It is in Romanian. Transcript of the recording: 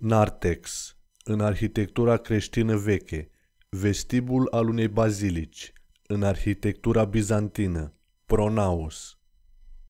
Narthex, în arhitectura creștină veche, vestibul al unei bazilici, în arhitectura bizantină, pronaos,